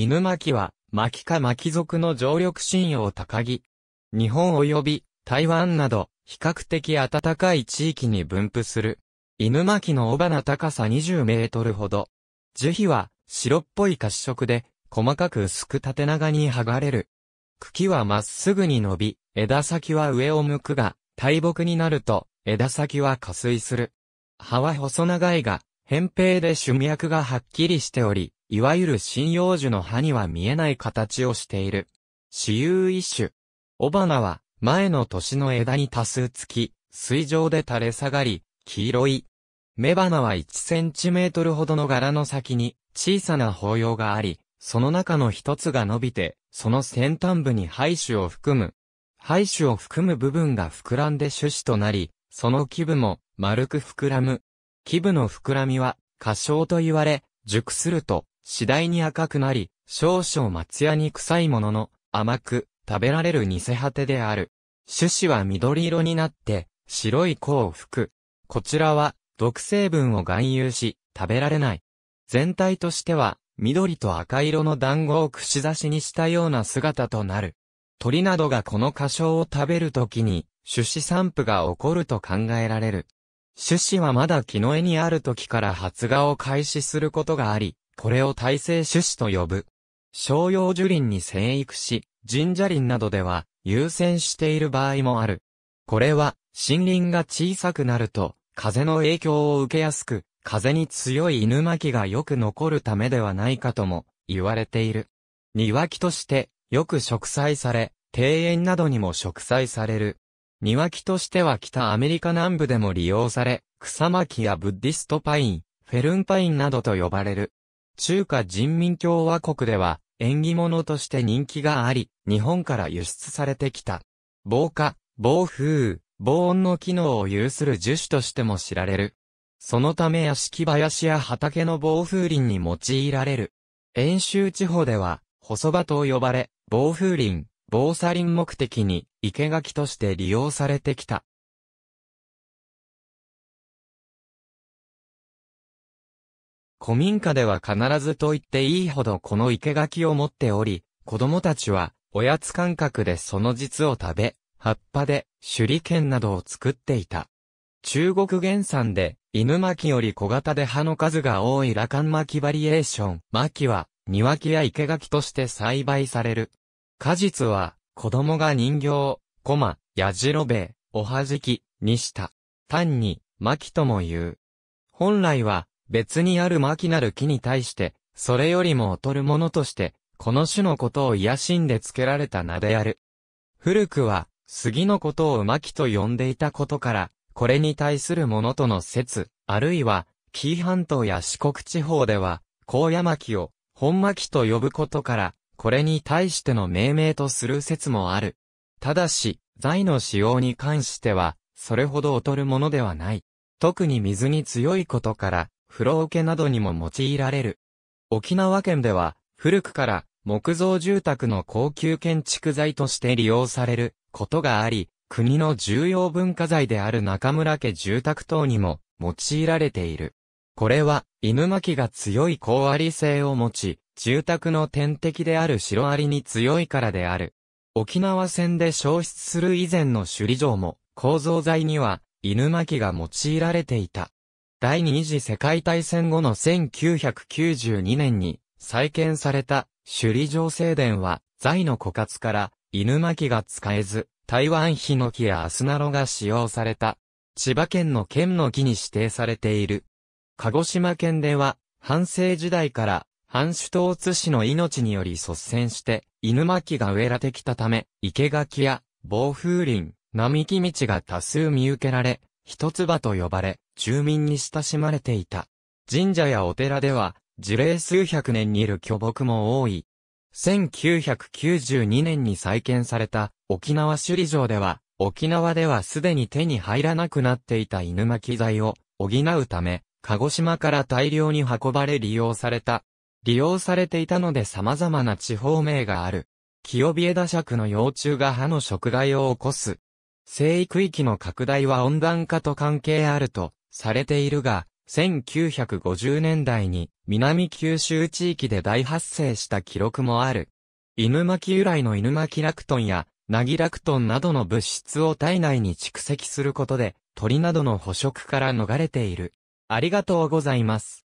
犬巻は、巻か巻族の常緑信用高木。日本及び台湾など、比較的暖かい地域に分布する。犬巻の尾花高さ20メートルほど。樹皮は白っぽい褐色で、細かく薄く縦長に剥がれる。茎はまっすぐに伸び、枝先は上を向くが、大木になると、枝先は下垂する。葉は細長いが、扁平で種脈がはっきりしており、いわゆる針葉樹の葉には見えない形をしている。私有一種。雄花は、前の年の枝に多数つき、水上で垂れ下がり、黄色い。雌花は1センチメートルほどの柄の先に、小さな包葉があり、その中の一つが伸びて、その先端部に胚種を含む。胚種を含む部分が膨らんで種子となり、その基部も丸く膨らむ。基部の膨らみは、過小と言われ、熟すると次第に赤くなり、少々松屋に臭いものの、甘く、食べられる偽果てである。種子は緑色になって、白い甲を吹く。こちらは、毒成分を含有し、食べられない。全体としては、緑と赤色の団子を串刺しにしたような姿となる。鳥などがこの花椒を食べるときに、種子散布が起こると考えられる。種子はまだ木の絵にある時から発芽を開始することがあり、これを耐性種子と呼ぶ。商用樹林に生育し、神社林などでは優先している場合もある。これは、森林が小さくなると、風の影響を受けやすく、風に強い犬巻きがよく残るためではないかとも言われている。庭木としてよく植栽され、庭園などにも植栽される。庭木としては北アメリカ南部でも利用され、草巻やブッディストパイン、フェルンパインなどと呼ばれる。中華人民共和国では縁起物として人気があり、日本から輸出されてきた。防火、防風、防音の機能を有する樹種としても知られる。そのため屋敷林や畑の防風林に用いられる。遠州地方では、細場と呼ばれ、防風林、防砂林目的に、生垣として利用されてきた。古民家では必ずと言っていいほどこの生垣を持っており、子供たちは、おやつ感覚でその実を食べ、葉っぱで手裏剣などを作っていた。中国原産で、犬巻より小型で葉の数が多い羅漢巻バリエーション。巻は、庭木や生垣として栽培される。果実は、子供が人形、コマ、ヤジロベおはじき、にした。単に、巻とも言う。本来は、別にあるまなる木に対して、それよりも劣るものとして、この種のことを癒しんで付けられた名である。古くは、杉のことをまと呼んでいたことから、これに対するものとの説、あるいは、紀伊半島や四国地方では、高野巻を、本巻と呼ぶことから、これに対しての命名とする説もある。ただし、材の使用に関しては、それほど劣るものではない。特に水に強いことから、風呂桶などにも用いられる。沖縄県では、古くから木造住宅の高級建築材として利用されることがあり、国の重要文化財である中村家住宅等にも用いられている。これは、犬巻が強い高アリ性を持ち、住宅の天敵であるシロアリに強いからである。沖縄戦で消失する以前の首里城も、構造材には、犬巻が用いられていた。第二次世界大戦後の1992年に再建された首里城正殿は財の枯渇から犬巻が使えず台湾ヒノキやアスナロが使用された千葉県の県の木に指定されている。鹿児島県では半世時代から藩主と津市の命により率先して犬巻が植えられてきたため生垣や防風林、並木道が多数見受けられ、一つ葉と呼ばれ、住民に親しまれていた。神社やお寺では、樹齢数百年にいる巨木も多い。1992年に再建された沖縄首里城では、沖縄ではすでに手に入らなくなっていた犬巻材を補うため、鹿児島から大量に運ばれ利用された。利用されていたので様々な地方名がある。清冷枝尺の幼虫が歯の食害を起こす。生育域の拡大は温暖化と関係あるとされているが、1950年代に南九州地域で大発生した記録もある。犬巻由来の犬巻ラクトンや、ナギラクトンなどの物質を体内に蓄積することで、鳥などの捕食から逃れている。ありがとうございます。